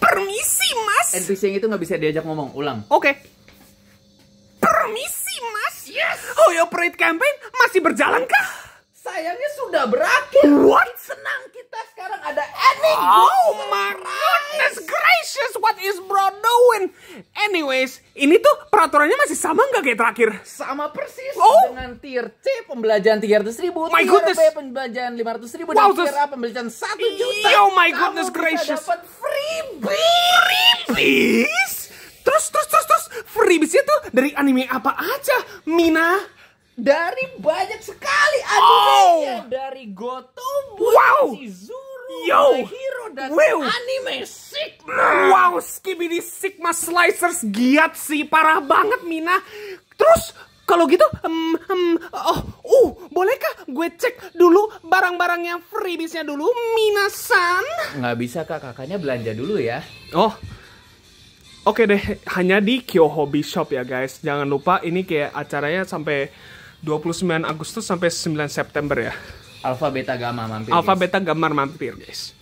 Permisi, Mas. NPC yang itu nggak bisa diajak ngomong. Ulang. Oke. Okay. Permisi, Mas. Yes. Oh, ya Parade Campaign masih berjalan kah? Sayangnya sudah berakhir. What? Senang kita sekarang ada ending. Oh my goodness gracious, what is bro doing? Anyways, ini tuh peraturannya masih sama nggak kayak terakhir? Sama persis. Oh. Dengan tier C pembelajaran 300 ribu, my tier goodness. B pembelajaran 500 ribu, wow, dan tier A pembelajaran 1 juta. Oh my goodness gracious. Freebis? Terus, terus, terus, terus. freebiesnya tuh dari anime apa aja, Mina? Dari banyak sekali anime, Oh. Dari Gotobu, wow. Shizuru, The Hero, dan wow. anime Sigma. Wow, Skibidi Sigma Slicers giat sih. Parah banget, Mina. Terus, kalau gitu, um, um, oh, uh, bolehkah gue cek dulu barang-barangnya freebiesnya dulu, Minasan? Nggak bisa kak, kakaknya belanja dulu ya. Oh, Oke deh, hanya di Kyo Hobby Shop ya guys. Jangan lupa ini kayak acaranya sampai 29 Agustus sampai 9 September ya. Alfa Beta Gamma mampir. Alfa Beta Gamma mampir guys.